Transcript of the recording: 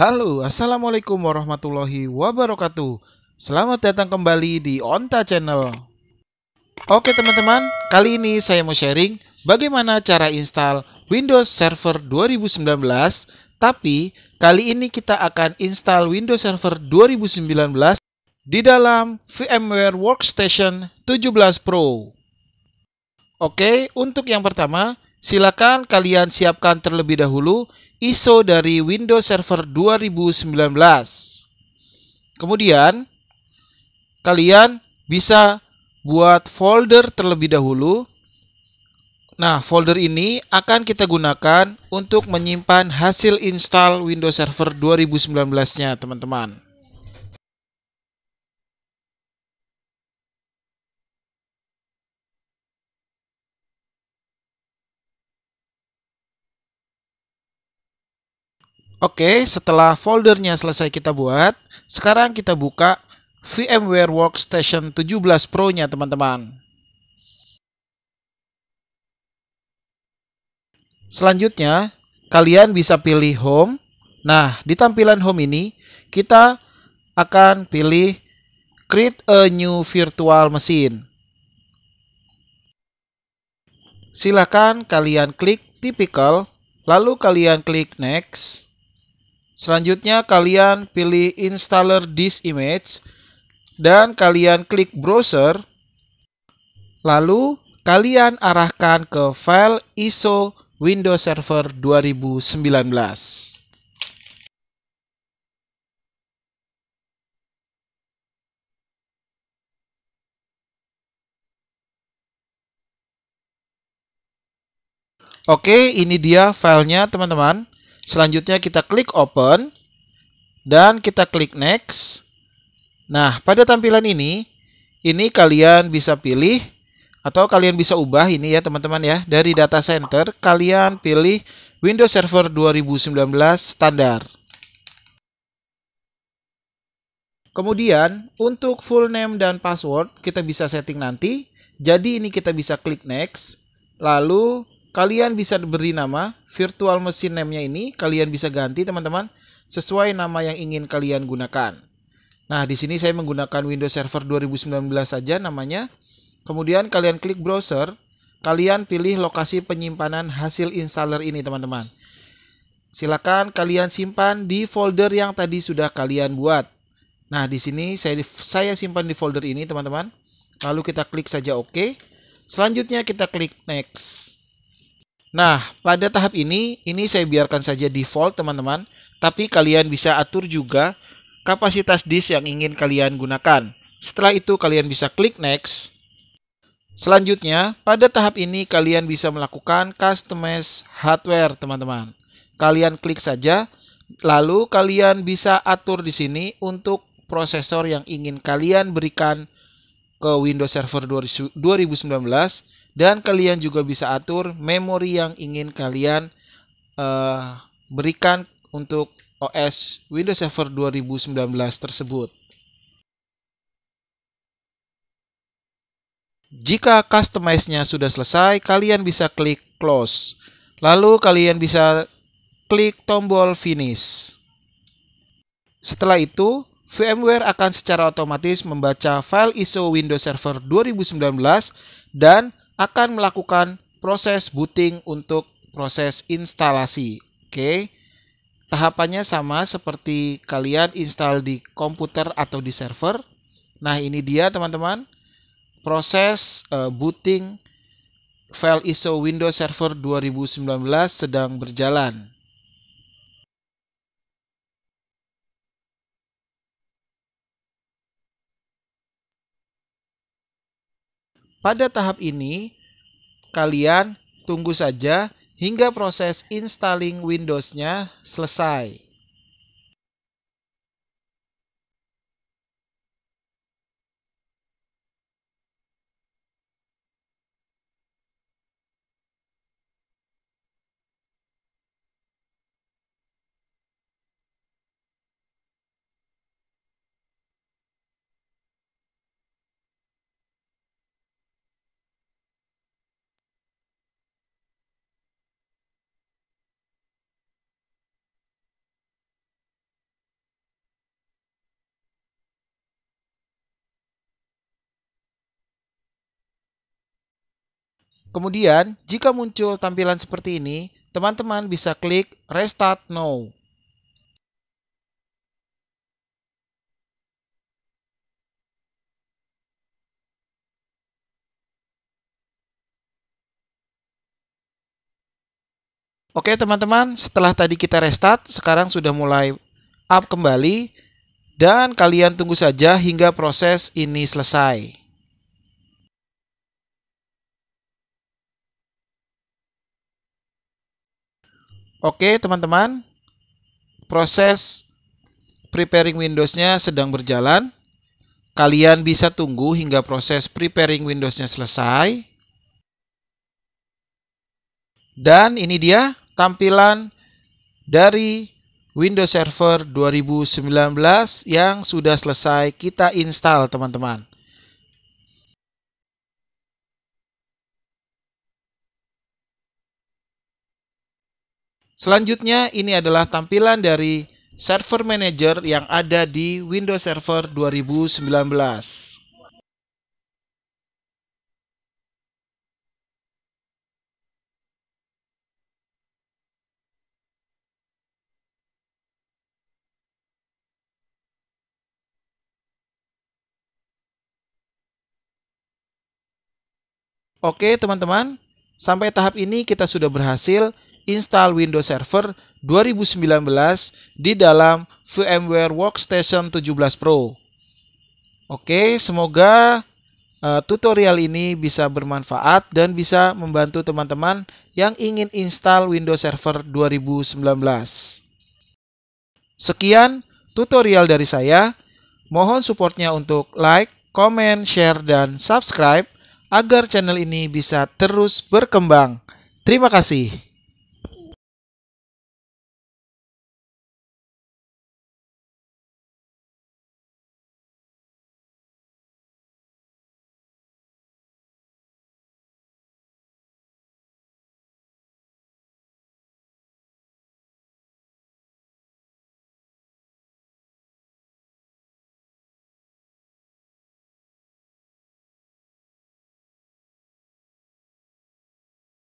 Halo, Assalamualaikum warahmatullahi wabarakatuh Selamat datang kembali di Onta Channel Oke teman-teman, kali ini saya mau sharing Bagaimana cara install Windows Server 2019 Tapi, kali ini kita akan install Windows Server 2019 Di dalam VMware Workstation 17 Pro Oke, untuk yang pertama Silakan kalian siapkan terlebih dahulu ISO dari Windows Server 2019. Kemudian, kalian bisa buat folder terlebih dahulu. Nah, folder ini akan kita gunakan untuk menyimpan hasil install Windows Server 2019-nya, teman-teman. Oke, setelah foldernya selesai kita buat, sekarang kita buka VMware Workstation 17 Pro-nya, teman-teman. Selanjutnya, kalian bisa pilih Home. Nah, di tampilan Home ini, kita akan pilih Create a New Virtual Machine. Silakan kalian klik Typical, lalu kalian klik Next. Selanjutnya kalian pilih installer this image dan kalian klik browser. Lalu kalian arahkan ke file ISO Windows Server 2019. Oke, ini dia filenya teman-teman. Selanjutnya kita klik open dan kita klik next. Nah, pada tampilan ini, ini kalian bisa pilih atau kalian bisa ubah ini ya teman-teman ya. Dari data center kalian pilih Windows Server 2019 standar. Kemudian untuk full name dan password kita bisa setting nanti. Jadi ini kita bisa klik next. Lalu Kalian bisa beri nama virtual machine name-nya ini, kalian bisa ganti teman-teman sesuai nama yang ingin kalian gunakan. Nah, di sini saya menggunakan Windows Server 2019 saja namanya. Kemudian kalian klik browser, kalian pilih lokasi penyimpanan hasil installer ini teman-teman. Silakan kalian simpan di folder yang tadi sudah kalian buat. Nah, di sini saya saya simpan di folder ini teman-teman. Lalu kita klik saja oke. OK. Selanjutnya kita klik next. Nah, pada tahap ini, ini saya biarkan saja default teman-teman, tapi kalian bisa atur juga kapasitas disk yang ingin kalian gunakan. Setelah itu kalian bisa klik next. Selanjutnya, pada tahap ini kalian bisa melakukan customize hardware teman-teman. Kalian klik saja, lalu kalian bisa atur di sini untuk prosesor yang ingin kalian berikan ke Windows Server 2019 dan kalian juga bisa atur memori yang ingin kalian uh, berikan untuk OS Windows Server 2019 tersebut. Jika customize-nya sudah selesai, kalian bisa klik close. Lalu kalian bisa klik tombol finish. Setelah itu, VMware akan secara otomatis membaca file ISO Windows Server 2019 dan akan melakukan proses booting untuk proses instalasi. Oke. Tahapannya sama seperti kalian install di komputer atau di server. Nah, ini dia teman-teman. Proses eh, booting file ISO Windows Server 2019 sedang berjalan. Pada tahap ini, kalian tunggu saja hingga proses installing Windows-nya selesai. Kemudian, jika muncul tampilan seperti ini, teman-teman bisa klik Restart Now. Oke teman-teman, setelah tadi kita restart, sekarang sudah mulai up kembali dan kalian tunggu saja hingga proses ini selesai. Oke, teman-teman. Proses preparing Windows-nya sedang berjalan. Kalian bisa tunggu hingga proses preparing Windows-nya selesai. Dan ini dia tampilan dari Windows Server 2019 yang sudah selesai kita install, teman-teman. Selanjutnya, ini adalah tampilan dari server manager yang ada di Windows Server 2019. Oke teman-teman, sampai tahap ini kita sudah berhasil install Windows Server 2019 di dalam VMware Workstation 17 Pro. Oke, semoga uh, tutorial ini bisa bermanfaat dan bisa membantu teman-teman yang ingin install Windows Server 2019. Sekian tutorial dari saya. Mohon supportnya untuk like, comment, share, dan subscribe agar channel ini bisa terus berkembang. Terima kasih.